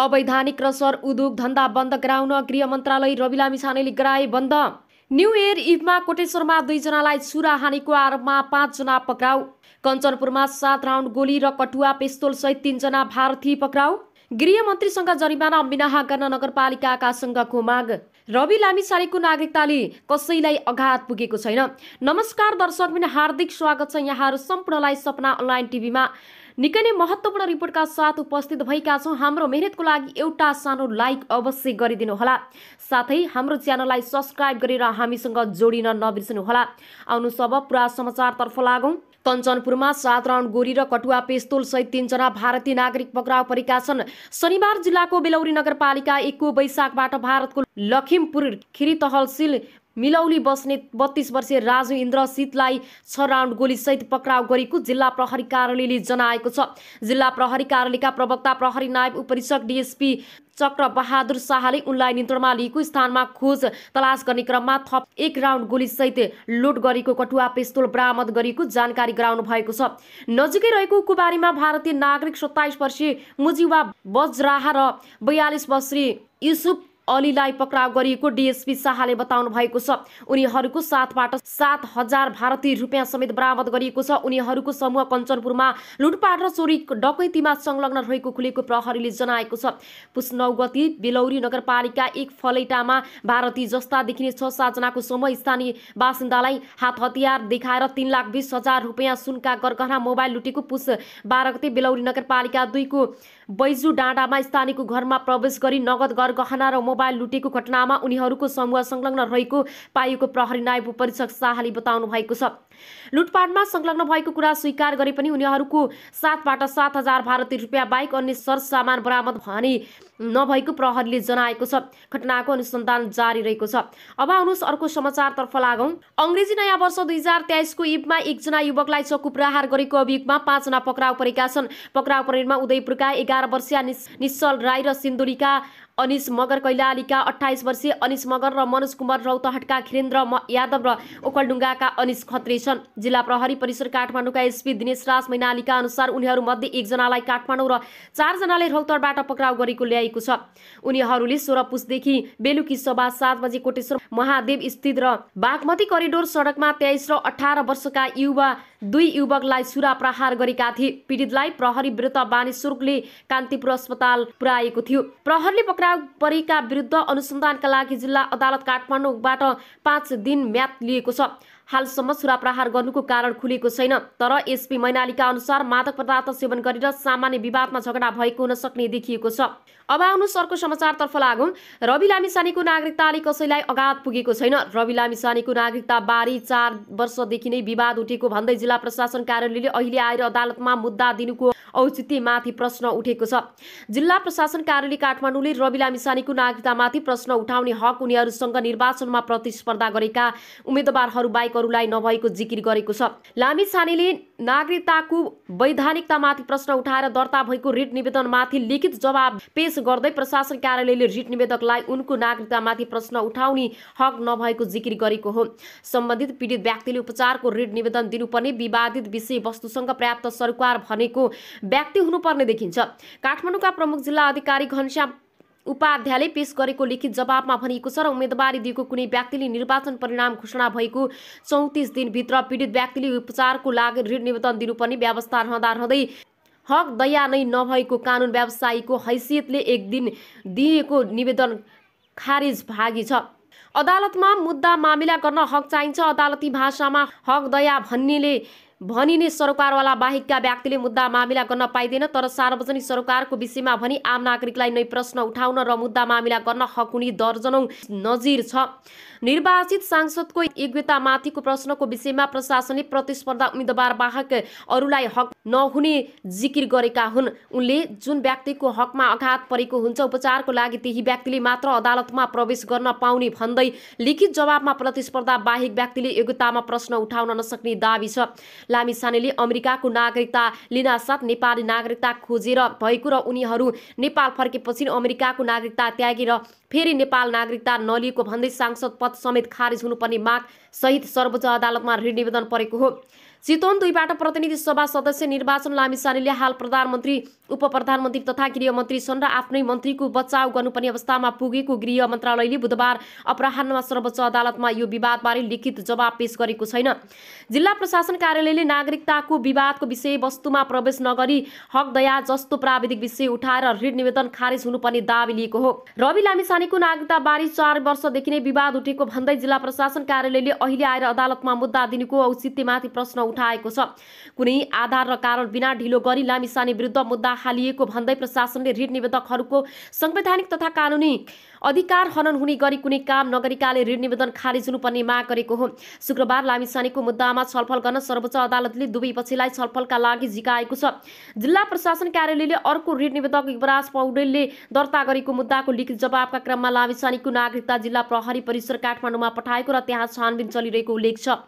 अवैधानिक र सर उद्योग धन्दा बन्द गराउन गृह मन्त्रालय रवि लामिछानेले गराए बन्द न्यु इयर इभमा कोटेश्वरमा दुईजनालाई छुरा हानेको आरोपमा पाँचजना पक्राउ कञ्चनपुरमा सात राउन्ड गोली र कटुवा कठुवा सहित तिनजना भारतीय पक्राउ गृह मन्त्रीसँग जरिमाना मिनाहा गर्न नगरपालिकाकासँगको माग रवि लामिछानेको नागरिकताले कसैलाई अघात पुगेको छैन नमस्कार दर्शकबिन हार्दिक स्वागत छ यहाँहरू सम्पूर्णलाई सपना अनलाइन टिभीमा निकै नै महत्त्वपूर्ण रिपोर्टका साथ उपस्थित भएका छौँ हाम्रो मेहनतको लागि एउटा सानो लाइक अवश्य गरिदिनुहोला साथै हाम्रो च्यानललाई सब्सक्राइब गरेर हामीसँग जोडिन नबिर्सनुहोला आउनु सब पुरा समाचारतर्फ लागौँ कञ्चनपुरमा सात राउन्ड गोरी र कटुवा सहित तीनजना भारतीय नागरिक पक्राउ परेका छन् शनिबार जिल्लाको बेलौरी नगरपालिका एकको वैशाखबाट भारतको लखिमपुर खिरी तहसिल मिलौली बस्ने बत्तीस वर्षीय राजु इन्द्र सितलाई छ राउन्ड गोलीसहित पक्राउ गरेको जिल्ला प्रहरी कार्यालयले जनाएको छ जिल्ला प्रहरी कार्यालयका प्रवक्ता प्रहरी नायब उपरीक्षक डिएसपी बहादुर शाहले उनलाई नियन्त्रणमा लिएको स्थानमा खोज तलास गर्ने क्रममा थप एक राउन्ड गोलीसहित लोड गरेको कटुवा पिस्तोल बरामद गरेको जानकारी गराउनु भएको छ नजिकै रहेको कुबारीमा भारतीय नागरिक सत्ताइस वर्षीय मुजिवा बजराहा र बयालिस वर्षीय युसुफ अलीलाई पक्राउ गरिएको डिएसपी शाहले बताउनु भएको छ उनीहरूको साथबाट सात हजार भारतीय रुपियाँ समेत बरामद गरिएको छ उनीहरूको समूह कञ्चनपुरमा लुटपाट र चोरी डकैतीमा संलग्न रहेको खुलेको प्रहरीले जनाएको छ पुस गति बेलौरी नगरपालिका एक फलैटामा भारतीय जस्ता देखिने छ सातजनाको समूह स्थानीय बासिन्दालाई हात हतियार देखाएर तिन लाख बिस हजार रुपियाँ सुनका गरगहना मोबाइल लुटेको पुस बाह्र गते बेलौरी नगरपालिका दुईको बैजु डाँडामा स्थानीयको घरमा प्रवेश गरी नगद गरगहना र मोबाइल लुटेको घटनामा उनीहरूको समूह संलग्न रहेको पाइएको प्रहरी नायब उपरीक्षक शाहले बताउनु भएको छ लुटपाटमा संलग्न भएको कुरा स्वीकार गरे पनि उनीहरूको साथबाट सात हजार भारतीय रुपियाँ बाइक अन्य सरसामान बरामद भने नभएको प्रहरीले जनाएको छ घटनाको अनुसन्धान जारी रहेको छ अब आउनुहोस् अर्को समाचारतर्फ लागौँ अङ्ग्रेजी नयाँ वर्ष दुई हजार तेइसको इबमा एकजना युवकलाई चक्कु प्रहार गरेको अभियोगमा पाँचजना पक्राउ परेका छन् पक्राउ परेमा उदयपुरका एघार वर्षीय निश्चल राई र सिन्धुलीका अनिस मगर कैलालीका अठाइस वर्षीय अनिस मगर र मनोज कुमार रौतहटका खिरेन्द्र यादव र ओखलडुङ्गाका अनिस खत्री छन् छन् जिल्ला प्रहरी परिसर काठमाडौँका एसपी दिनेश राज मैनालीका अनुसार उनीहरूमध्ये एकजनालाई काठमाडौँ र चारजनाले रौतरबाट पक्राउ गरेको ल्याएको छ उनीहरूले सोह्र पुसदेखि बेलुकी सभा सात बजे कोटेश्वर महादेव स्थित र बागमती करिडोर सडकमा तेइस र अठार वर्षका युवा दुई युवकलाई सुरा प्रहार गरेका थिए पीडितलाई प्रहरी विरुद्ध बानेश्वरले कान्तिपुर अस्पताल पुर्याएको थियो प्रहरले पक्राउ परेका विरुद्ध अनुसन्धानका लागि जिल्ला अदालत काठमाडौँबाट पाँच दिन म्याद लिएको छ हालसम्म प्रहार गर्नुको कारण खुलेको छैन तर एसपी मैनालीका अनुसार मादक पदार्थ सेवन गरेर सामान्य विवादमा झगडा भएको हुन सक्ने देखिएको छ अब आउनुहोस् अर्को समाचारतर्फ लागौँ रवि लामिसानीको नागरिकताले कसैलाई अगाध पुगेको छैन रवि नागरिकता नागरिकताबारे चार वर्षदेखि नै विवाद उठेको भन्दै जिल्ला प्रशासन कार्यालयले अहिले आएर अदालतमा मुद्दा दिनुको औचित्यमाथि प्रश्न उठेको छ जिल्ला प्रशासन कार्यालय काठमाडौँले रवि लामिसानीको नागरिकतामाथि प्रश्न उठाउने हक उनीहरूसँग निर्वाचनमा प्रतिस्पर्धा गरेका उम्मेद्वारहरू बाहेक नागरिकहरूलाई नभएको जिकिर गरेको छ लामी छानेले नागरिकताको वैधानिकतामाथि प्रश्न उठाएर दर्ता भएको रिट निवेदनमाथि लिखित जवाब पेश गर्दै प्रशासन कार्यालयले रिट निवेदकलाई उनको नागरिकतामाथि प्रश्न उठाउने हक नभएको जिकिर गरेको हो सम्बन्धित पीडित व्यक्तिले उपचारको रिट निवेदन दिनुपर्ने विवादित विषयवस्तुसँग पर्याप्त सरकार भनेको व्यक्ति हुनुपर्ने देखिन्छ काठमाडौँका प्रमुख जिल्ला अधिकारी घनश्याम उपाध्यायले पेश गरेको लिखित जवाबमा भनिएको छ र उम्मेदवारी दिएको कुनै व्यक्तिले निर्वाचन परिणाम घोषणा भएको चौतिस दिनभित्र पीडित व्यक्तिले उपचारको लागि ऋण निवेदन दिनुपर्ने व्यवस्था रहँदा रहँदै हक दया नै नभएको कानुन व्यवसायीको हैसियतले एक दिन दिएको निवेदन खारिज भागी छ अदालतमा मुद्दा मामिला गर्न हक चाहिन्छ अदालती भाषामा हक दया भन्नेले भनिने सरकारवाला बाहेकका व्यक्तिले मुद्दा मामिला गर्न पाइँदैन तर सार्वजनिक सरकारको विषयमा भनी आम नागरिकलाई नै प्रश्न उठाउन र मुद्दा मामिला गर्न हक हुने दर्जनौ नजिर छ निर्वाचित सांसदको योग्यतामाथिको प्रश्नको विषयमा प्रशासनले प्रतिस्पर्धा उम्मेद्वार बाहेक अरूलाई हक नहुने जिकिर गरेका हुन् उनले जुन व्यक्तिको हकमा आघात परेको हुन्छ उपचारको लागि त्यही व्यक्तिले मात्र अदालतमा प्रवेश गर्न पाउने भन्दै लिखित जवाबमा प्रतिस्पर्धा बाहेक व्यक्तिले योग्यतामा प्रश्न उठाउन नसक्ने दावी छ लामिसानेले, अमेरिकाको नागरिकता लिनासाथ नेपाली नागरिकता खोजेर भएको र उनीहरू नेपाल फर्केपछि अमेरिकाको नागरिकता त्यागेर फेरि नेपाल नागरिकता नलिएको भन्दै सांसद पद समेत खारेज हुनुपर्ने माग सहित सर्वोच्च अदालतमा ऋण निवेदन परेको हो चितवन दुईबाट प्रतिनिधि सभा सदस्य निर्वाचन लामिसारीले हाल प्रधानमन्त्री उप प्रधानमन्त्री तथा गृहमन्त्री छन् र आफ्नै मन्त्रीको बचाउ गर्नुपर्ने अवस्थामा पुगेको गृह मन्त्रालयले बुधबार अपराहमा सर्वोच्च अदालतमा यो विवादबारे लिखित जवाब पेश गरेको छैन जिल्ला प्रशासन कार्यालयले नागरिकताको विवादको विषयवस्तुमा प्रवेश नगरी हक दया जस्तो प्राविधिक विषय उठाएर ऋण निवेदन खारेज हुनुपर्ने दावी लिएको हो रवि लामिसानीको नागरिकताबारे चार वर्षदेखि नै विवाद उठेको भन्दै जिल्ला प्रशासन कार्यालयले अहिले आएर अदालतमा मुद्दा दिनुको औचित्यमाथि प्रश्न उठाएको छ कुनै आधार र कारण बिना ढिलो गरी लामिसाने विरुद्ध मुद्दा हालिएको भन्दै प्रशासनले ऋण निवेदकहरूको संवैधानिक तथा कानुनी अधिकार हनन हुने गरी कुनै काम नगरिकाले ऋण निवेदन खारिज हुनुपर्ने माग गरेको हो शुक्रबार लामिसानीको मुद्दामा छलफल गर्न सर्वोच्च अदालतले दुवै पक्षलाई छलफलका लागि जिकाएको छ जिल्ला प्रशासन कार्यालयले अर्को ऋण निवेदक युवराज पौडेलले दर्ता गरेको मुद्दाको लिखित जवाबका क्रममा लामिसानीको नागरिकता जिल्ला प्रहरी परिसर काठमाडौँमा पठाएको र त्यहाँ छानबिन चलिरहेको उल्लेख छ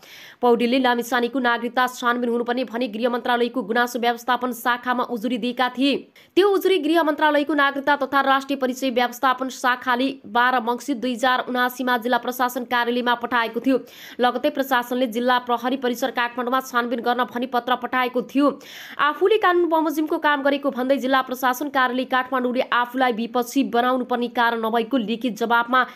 पौडेलले लामिसानीको नागरिकता छानबिन हुनुपर्ने भनी गृह मन्त्रालयको गुनासो व्यवस्थापन शाखामा उजुरी दिएका थिए त्यो उजुरी गृह मन्त्रालयको नागरिकता तथा राष्ट्रिय परिचय व्यवस्थापन शाखाले जारी बाह्र मङ्सिर दुई हजार उनासीमा जिल्ला प्रशासन कार्यालयमा पठाएको थियो लगतै प्रशासनले जिल्ला प्रहरी परिसर काठमाडौँमा छानबिन गर्न भनी पत्र पठाएको थियो आफूले कानुन बमोजिमको काम गरेको भन्दै जिल्ला प्रशासन कार्यालय काठमाडौँले आफूलाई विपक्षी बनाउनु पर्ने कारण नभएको लिखित जवाबमा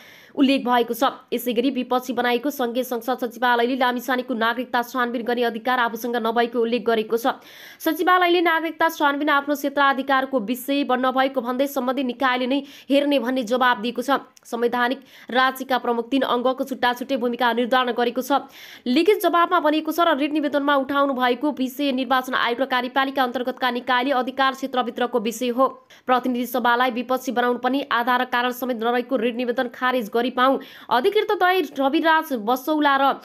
उल्लेख भएको छ यसै गरी विपक्षी बनाएको सङ्घीय संसद सचिवालयले लामिसानीको नागरिकता छानबिन गर्ने अधिकार आफूसँग नभएको उल्लेख गरेको छ सचिवालयले नागरिकता छानबिन आफ्नो क्षेत्राधिकारको विषय बन्न भएको भन्दै सम्बन्धित निकायले नै हेर्ने भन्ने जवाब दिएको छ संवैधानिक राज्यका प्रमुख तीन अङ्गको छुट्टा छुट्टै भूमिका निर्धारण गरेको छ लिखित जवाबमा भनिएको छ र ऋण निवेदनमा उठाउनु भएको विषय निर्वाचन आयोग र कार्यपालिका अन्तर्गतका निकायले अधिकार क्षेत्रभित्रको विषय हो प्रतिनिधि सभालाई विपक्षी बनाउनु पनि आधार कारण समेत नरहेको ऋण निवेदन खारेज गरी पाऊ अधिकृत दय रविराज बसौला र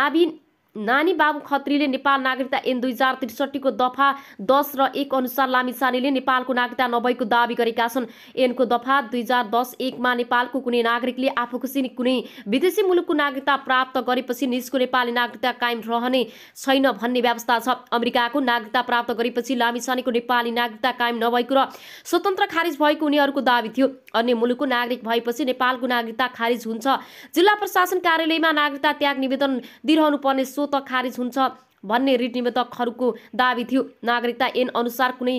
नाबिन नानी बाबु खत्रीले नेपाल नागरिकता एन दुई हजार त्रिसठीको दफा दस र एक अनुसार लामिसानीले नेपालको नागरिकता नभएको दावी गरेका छन् एनको दफा दुई हजार दस एकमा नेपालको कुनै नागरिकले आफू खुसी कुनै विदेशी मुलुकको नागरिकता प्राप्त गरेपछि निजको नेपाली नागरिकता कायम रहने छैन भन्ने व्यवस्था छ अमेरिकाको नागरिकता प्राप्त गरेपछि लामिसानीको नेपाली नागरिकता कायम नभएको र स्वतन्त्र खारिज भएको उनीहरूको दावी थियो अन्य मुलुकको नागरिक भएपछि नेपालको नागरिकता खारिज हुन्छ जिल्ला प्रशासन कार्यालयमा नागरिकता त्याग निवेदन दिइरहनु पर्ने सो त खारिज हुन्छ भन्ने रिट निवेदकहरूको दावी थियो नागरिकता एन अनुसार कुनै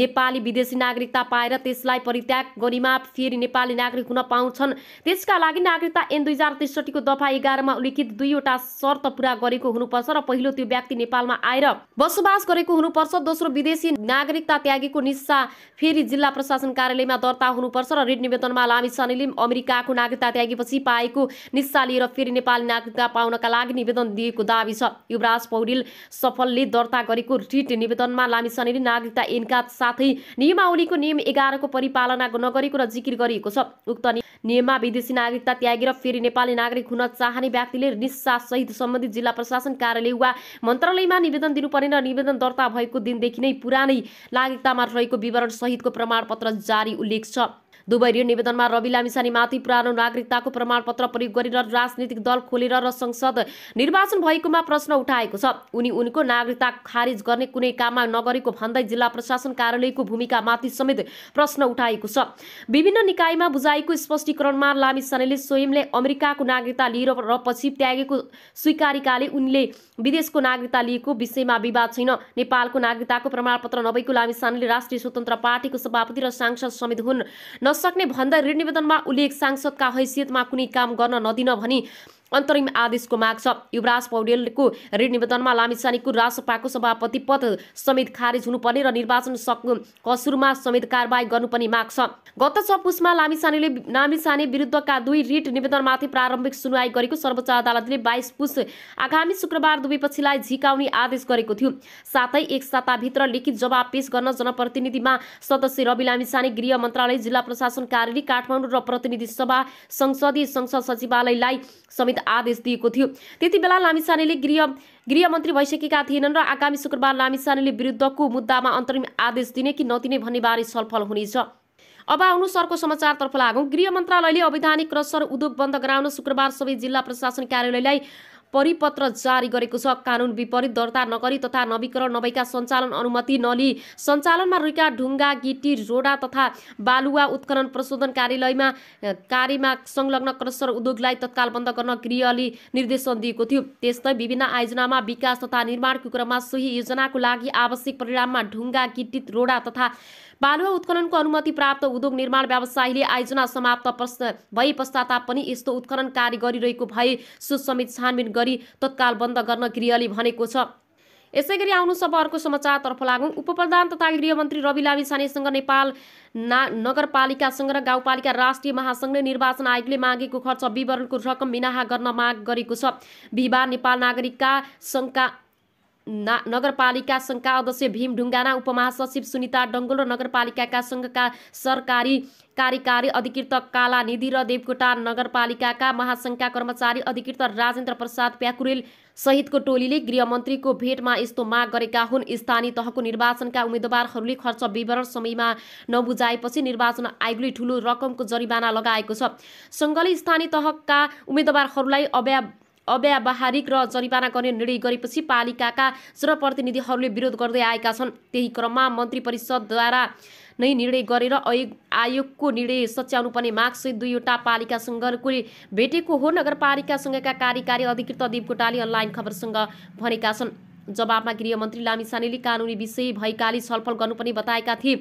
नेपाली विदेशी नागरिकता पाएर त्यसलाई परित्याग गरिमा फेरि नेपाली नागरिक हुन पाउँछन् त्यसका लागि नागरिकता एन दुई हजार त्रिसठीको दफा एघारमा उल्लिखित दुईवटा शर्त पुरा गरेको हुनुपर्छ र पहिलो त्यो व्यक्ति नेपालमा आएर बसोबास गरेको हुनुपर्छ दोस्रो विदेशी नागरिकता त्यागेको निस्सा फेरि जिल्ला प्रशासन कार्यालयमा दर्ता हुनुपर्छ र ऋण निवेदनमा लामिछानेले अमेरिकाको नागरिकता त्यागेपछि पाएको निस्सा लिएर फेरि नेपाली नागरिकता पाउनका लागि निवेदन दिएको दावी छ युवराज पौडेल सफलले दर्ता गरेको रिट निवेदनमा लामिछानेले नागरिकता ऐनका साथै नियमावलीको नियम एघारको परिपालना नगरेको र जिकिर गरिएको छ उक्त नियममा विदेशी नागरिकता त्यागेर फेरि नेपाली नागरिक हुन चाहने व्यक्तिले निस्सा सहित सम्बन्धित जिल्ला प्रशासन कार्यालय वा मन्त्रालयमा निवेदन दिनुपर्ने र निवेदन दर्ता भएको दिनदेखि नै पुरानै नागरिकतामा रहेको विवरण सहितको प्रमाणपत्र जारी उल्लेख छ दुवै ऋण निवेदनमा रवि माथि पुरानो नागरिकताको प्रमाणपत्र प्रयोग गरेर राजनीतिक दल खोलेर र संसद निर्वाचन भएकोमा प्रश्न उठाएको छ उनी उनको नागरिकता खारिज गर्ने कुनै काममा नगरेको भन्दै जिल्ला प्रशासन कार्यालयको भूमिकामाथि समेत प्रश्न उठाएको छ विभिन्न निकायमा बुझाएको स्पष्टीकरणमा लामिसानेले स्वयंले अमेरिकाको नागरिकता लिएर र पछि त्यागेको स्वीकारिकाले उनले विदेशको नागरिकता लिएको विषयमा विवाद छैन नेपालको नागरिकताको प्रमाणपत्र नभएको लामिसानेले राष्ट्रिय स्वतन्त्र पार्टीको सभापति र सांसद समेत हुन् सक्ने भन्दा ऋण निवेदनमा उल्लेख सांसदका हैसियतमा कुनै काम गर्न नदिन भनी अन्तरिम आदेशको माग छ युवराज पौडेलको ऋण निवेदनमा लामिसानीको राजसपाको सभापति पद समेत खारेज हुनुपर्ने र निर्वाचन कसुरमा समेत कारवाही गर्नुपर्ने माग छ गत पुसमा लामिसानीले लामिसाने विरुद्धका दुई रिट निवेदनमाथि प्रारम्भिक सुनवाई गरेको सर्वोच्च अदालतले बाइस पुस आगामी शुक्रबार दुवै पछिलाई झिकाउने आदेश गरेको थियो साथै एक साताभित्र लिखित जवाब पेश गर्न जनप्रतिनिधिमा सदस्य रवि लामिसाने गृह मन्त्रालय जिल्ला प्रशासन कार्यालय काठमाडौँ र प्रतिनिधि सभा संसदीय संसद सचिवालयलाई समेत आदेश दिएको थियो त्यति बेला लामिछानेले गृह गृहमन्त्री भइसकेका थिएनन् र आगामी शुक्रबार लामिछानेले विरुद्धको मुद्दामा अन्तरिम आदेश दिने कि नदिने भन्नेबारे छलफल हुनेछ अब आउनु सरको समाचारतर्फ लागौँ गृह मन्त्रालयले अवैधानिक क्रसर उद्योग बन्द गराउन शुक्रबार सबै जिल्ला प्रशासन कार्यालयलाई परिपत्र जारी गरेको छ कानुन विपरीत दर्ता नगरी तथा नवीकरण नभएका सञ्चालन अनुमति नलिई सञ्चालनमा रहेका ढुङ्गा गिटी रोडा तथा बालुवा उत्खनन प्रशोधन कार्यालयमा कार्यमा संलग्न क्रसर उद्योगलाई तत्काल बन्द गर्न गृहले निर्देशन दिएको थियो त्यस्तै विभिन्न आयोजनामा विकास तथा निर्माणको क्रममा सोही योजनाको लागि आवश्यक परिणाममा ढुङ्गा गिटी रोडा तथा बालुवा उत्खननको अनुमति प्राप्त उद्योग निर्माण व्यवसायीले आयोजना समाप्त भए पश्चाताप पनि यस्तो उत्खनन कार्य गरिरहेको भए सुसमित छानबिन गरी तत्काल बन्द गर्न गृहले भनेको छ यसै गरी आउनुहोस् अब अर्को समाचारतर्फ लागौँ उपप्रधान तथा गृहमन्त्री रवि लामिछानेसँग नेपाल ना नगरपालिकासँग र गाउँपालिका राष्ट्रिय महासङ्घले निर्वाचन आयोगले मागेको खर्च विवरणको रकम मिनाहा गर्न माग गरेको छ बिहिबार नेपाल नागरिकका सङ्घका नगरपालिका सङ्घका अध्यक्ष भीम ढुङ्गाना उपमहासचिव सुनिता डङ्गोल र नगरपालिकाका सङ्घका सरकारी कार्यकारी अधिकृत काला निधि र देवकोटा नगरपालिकाका महासङ्घका कर्मचारी अधिकृत राजेन्द्र प्रसाद प्याकुरेल सहितको टोलीले गृहमन्त्रीको भेटमा यस्तो माग गरेका हुन् स्थानीय तहको निर्वाचनका उम्मेद्वारहरूले खर्च विवरण समयमा नबुझाएपछि निर्वाचन आयोगले ठुलो रकमको जरिवाना लगाएको छ सङ्घले स्थानीय तहका उम्मेद्वारहरूलाई अव्या अव्यावहारिक र जरिवाना गर्ने निर्णय गरेपछि पालिकाका जनप्रतिनिधिहरूले विरोध गर्दै आएका छन् त्यही क्रममा मन्त्री परिषदद्वारा नै निर्णय गरेर आयोगको निर्णय सच्याउनुपर्ने मागसहित दुईवटा पालिकासँगको भेटेको हो नगरपालिकासँगका कार्यकारी अधिकृत दिप अनलाइन खबरसँग भनेका छन् जवाबमा गृहमन्त्री लामिछानेले कानुनी विषय भएकाले छलफल गर्नु पनि बताएका थिए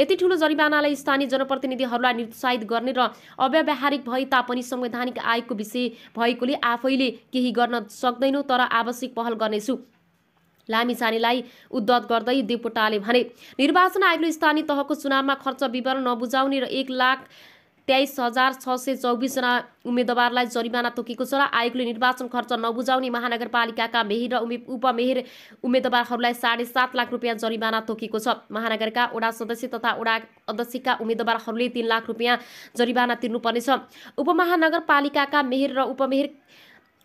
यति ठुलो जरिमानालाई स्थानीय जनप्रतिनिधिहरूलाई निरुत्साहित गर्ने र अव्यावहारिक भए तापनि संवैधानिक आयोगको विषय भएकोले आफैले केही गर्न सक्दैनौँ तर आवश्यक पहल गर्नेछु लामिछानेलाई उद्धत गर्दै देवपोटाले भने निर्वाचन आयोगले स्थानीय तहको चुनावमा खर्च विवरण नबुझाउने र एक लाख तेइस हजार छ सय चौबिसजना उम्मेद्वारलाई जरिमाना तोकेको छ र आयोगले निर्वाचन खर्च नबुझाउने महानगरपालिकाका मेहिर र उमे उपमेहिर उम्मेदवारहरूलाई साढे सात लाख रुपियाँ जरिमाना तोकेको छ महानगरका वडा सदस्य तथा वडा अध्यक्षका उम्मेदवारहरूले तिन लाख रुपियाँ जरिमाना तिर्नुपर्नेछ उपमहानगरपालिकाका मेहिर र उपमेहिर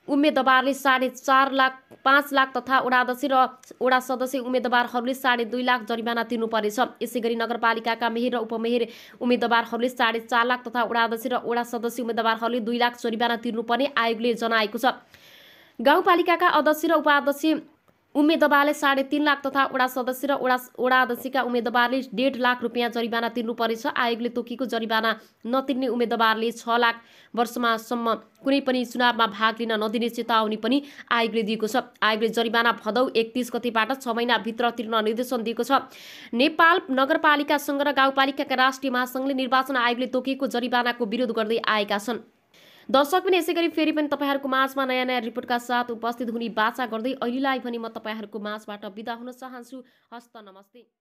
उम्मेदवारले साढे चार लाख पाँच लाख तथा सदस्य र ओडा सदस्य उम्मेदवारहरूले साढे दुई लाख जरिमाना तिर्नुपर्नेछ यसै गरी नगरपालिकाका मेहर र उपमेहर उम्मेदवारहरूले साढे चार लाख तथा सदस्य र ओडा सदस्य उम्मेदवारहरूले दुई लाख जरिमाना तिर्नुपर्ने आयोगले जनाएको छ गाउँपालिकाका अध्यक्ष र उपाध्यक्ष उम्मेदवारले साढे तिन लाख तथा वडा सदस्य र वडा वडा अध्यक्षका उम्मेदवारले डेढ लाख रुपियाँ जरिवाना तिर्नु आयोगले तोकेको जरिवाना नतिर्ने उम्मेदवारले छ लाख वर्षमासम्म कुनै पनि चुनावमा भाग लिन नदिने चेतावनी पनि आयोगले दिएको छ आयोगले जरिवाना भदौ एकतिस गतिबाट छ महिनाभित्र तिर्न निर्देशन दिएको छ नेपाल नगरपालिका सङ्घ र गाउँपालिकाका राष्ट्रिय महासङ्घले निर्वाचन आयोगले तोकेको जरिवानाको विरोध गर्दै आएका छन् दर्शक पनि यसै गरी फेरि पनि तपाईँहरूको माझमा नयाँ नयाँ रिपोर्टका साथ उपस्थित हुने बाचा गर्दै अहिलेलाई भने म तपाईँहरूको माझबाट बिदा हुन चाहन्छु हस्त नमस्ते